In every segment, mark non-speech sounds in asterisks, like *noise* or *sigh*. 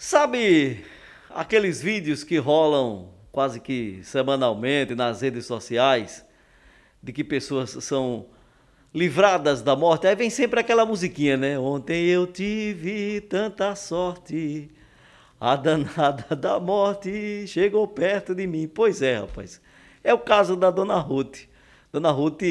Sabe aqueles vídeos que rolam quase que semanalmente nas redes sociais de que pessoas são livradas da morte? Aí vem sempre aquela musiquinha, né? Ontem eu tive tanta sorte, a danada *laughs* da morte chegou perto de mim. Pois é, rapaz. É o caso da Dona Ruth. Dona Ruth,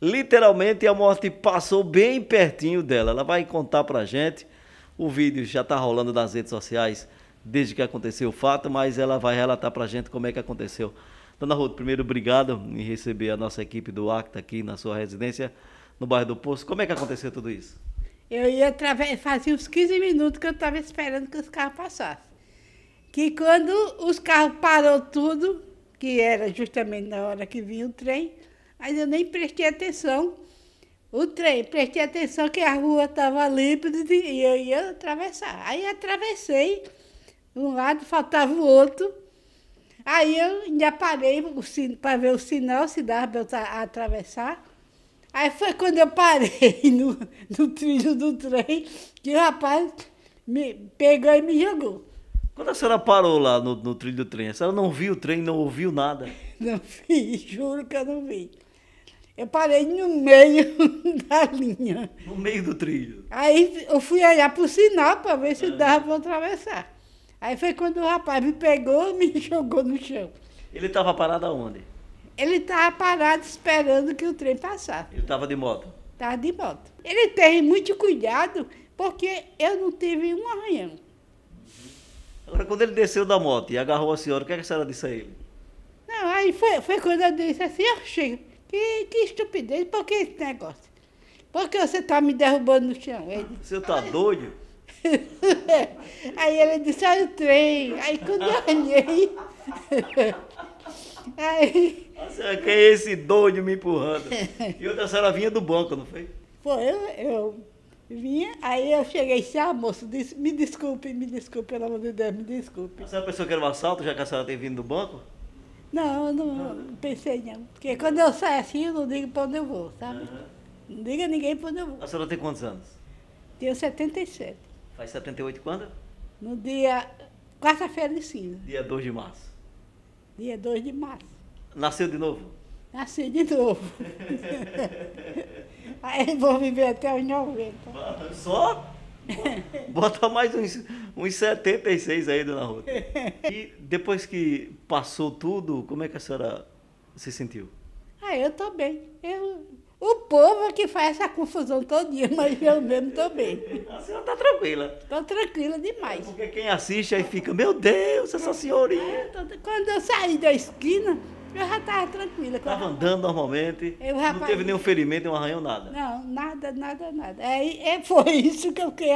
literalmente a morte passou bem pertinho dela. Ela vai contar pra gente o vídeo já está rolando nas redes sociais desde que aconteceu o fato, mas ela vai relatar para a gente como é que aconteceu. Dona Ruth, primeiro, obrigado em receber a nossa equipe do ACTA aqui na sua residência, no bairro do Poço. Como é que aconteceu tudo isso? Eu ia fazia uns 15 minutos que eu estava esperando que os carros passassem. Que quando os carros parou tudo, que era justamente na hora que vinha o trem, mas eu nem prestei atenção o trem. Prestei atenção que a rua estava límpida e eu ia atravessar. Aí atravessei, um lado faltava o outro. Aí eu ainda parei para ver o sinal, se dava para eu atravessar. Aí foi quando eu parei *laughs* no, no trilho do trem que o rapaz me pegou e me jogou. Quando a senhora parou lá no, no trilho do trem, a senhora não viu o trem, não ouviu nada? *laughs* Não vi, juro que eu não vi. Eu parei no meio *laughs* da linha. No meio do trilho. Aí eu fui olhar para o sinal para ver se é. dava para atravessar. Aí foi quando o rapaz me pegou e me *laughs* jogou no chão. Ele estava parado aonde? Ele estava parado esperando que o trem passasse. Ele estava de moto? Estava de moto. Ele teve muito cuidado porque eu não tive um arranhão. Agora, quando ele desceu da moto e agarrou a senhora, o que, é que a senhora disse a ele? Não, aí foi, foi quando eu disse assim, eu chego. Que, que estupidez, por que esse negócio? Por que você está me derrubando no chão? Ele, você está doido? *laughs* aí ele disse, olha o trem. Aí quando eu olhei. *laughs* aí. Nossa, quem é esse doido me empurrando? E outra senhora vinha do banco, não foi? Foi, eu, eu vinha, aí eu cheguei e ah, moço, disse, me desculpe, me desculpe, pelo amor de Deus, me desculpe. A senhora pensou que era um assalto, já que a senhora tem vindo do banco? Não, eu não, não pensei não. Porque quando eu saio assim, eu não digo para onde eu vou, sabe? Uhum. Não diga a ninguém para onde eu vou. A senhora tem quantos anos? Tenho 77. Faz 78 quando? No dia. Quarta-feira de cinza. Dia 2 de março. Dia 2 de março. Nasceu de novo? Nasci de novo. *laughs* *laughs* Aí vou viver até os 90. Só? *laughs* Bota mais uns, uns 76 aí, dona Ruth. E depois que passou tudo, como é que a senhora se sentiu? Ah, eu tô bem. Eu... O povo é que faz essa confusão todo dia, *laughs* mas eu mesmo tô bem. A senhora tá tranquila? Tô tranquila demais. Porque quem assiste aí fica, meu Deus, essa senhorinha. É, quando eu saí da esquina, eu já estava tranquila. Estava andando normalmente. Eu, rapaz, não teve nenhum ferimento, nenhum arranhão, nada. Não, nada, nada, nada. Aí é, foi *laughs* isso que eu fiquei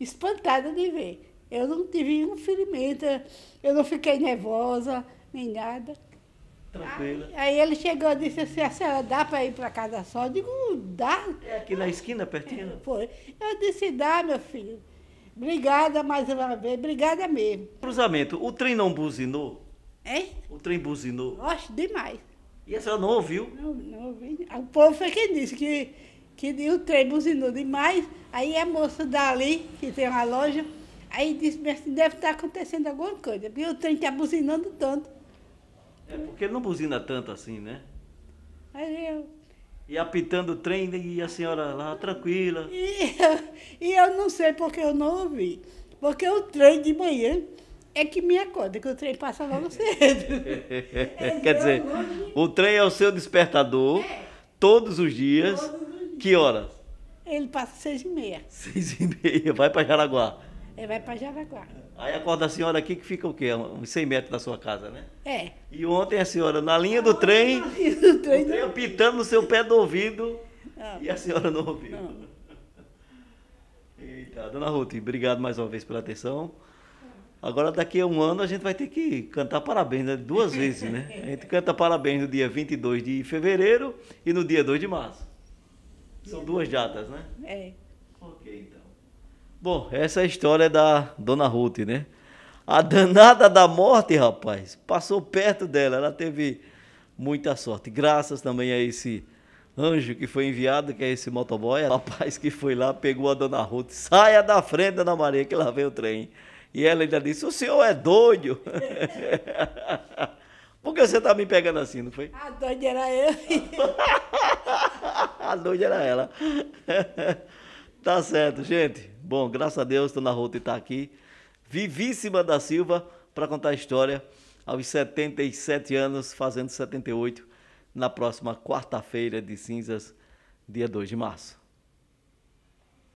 espantada de ver. Eu não tive nenhum ferimento, eu não fiquei nervosa, nem nada. Tranquila. Aí, aí ele chegou e disse assim, a senhora dá para ir para casa só? Eu digo, dá. É aqui na esquina, pertinho? É, foi. Eu disse, dá, meu filho. Obrigada mais uma vez, obrigada mesmo. Cruzamento, o trem não buzinou? Hein? O trem buzinou. Oxe, demais. E a senhora não ouviu? Não, não ouvi. O povo foi quem disse que, que o trem buzinou demais. Aí a moça dali, que tem uma loja, aí disse, deve estar acontecendo alguma coisa, porque o trem está buzinando tanto. É porque ele não buzina tanto assim, né? Aí eu... E apitando o trem né? e a senhora lá tranquila. E eu, e eu não sei porque eu não ouvi. Porque o trem de manhã é que me acorda, que o trem passa logo cedo. É *laughs* Quer dizer, o trem é o seu despertador é. todos os dias. Todos os dias. Que horas Ele passa seis e meia. Seis e meia, vai para Jaraguá. Ele é, vai para Jaraguá. Aí acorda a senhora aqui que fica o quê? Uns 100 metros da sua casa, né? É. E ontem a senhora na linha do trem, trem, o trem pitando no seu pé do ouvido não, ah. e a senhora não ouviu. Não. Eita, dona Ruth, obrigado mais uma vez pela atenção. Agora, daqui a um ano, a gente vai ter que cantar parabéns né? duas vezes, né? A gente canta parabéns no dia 22 de fevereiro e no dia 2 de março. São duas datas, né? É. Ok, então. Bom, essa é a história da Dona Ruth, né? A danada da morte, rapaz, passou perto dela. Ela teve muita sorte. Graças também a esse anjo que foi enviado, que é esse motoboy. Rapaz que foi lá, pegou a Dona Ruth. Saia da frente, Dona Maria, que lá vem o trem. E ela ainda disse: O senhor é doido? *laughs* Por que você tá me pegando assim, não foi? A doida era eu. *laughs* a doida era ela. *laughs* tá certo, gente. Bom, graças a Deus, Dona Ruth está aqui. Vivíssima da Silva, para contar a história aos 77 anos, fazendo 78, na próxima quarta-feira de cinzas, dia 2 de março.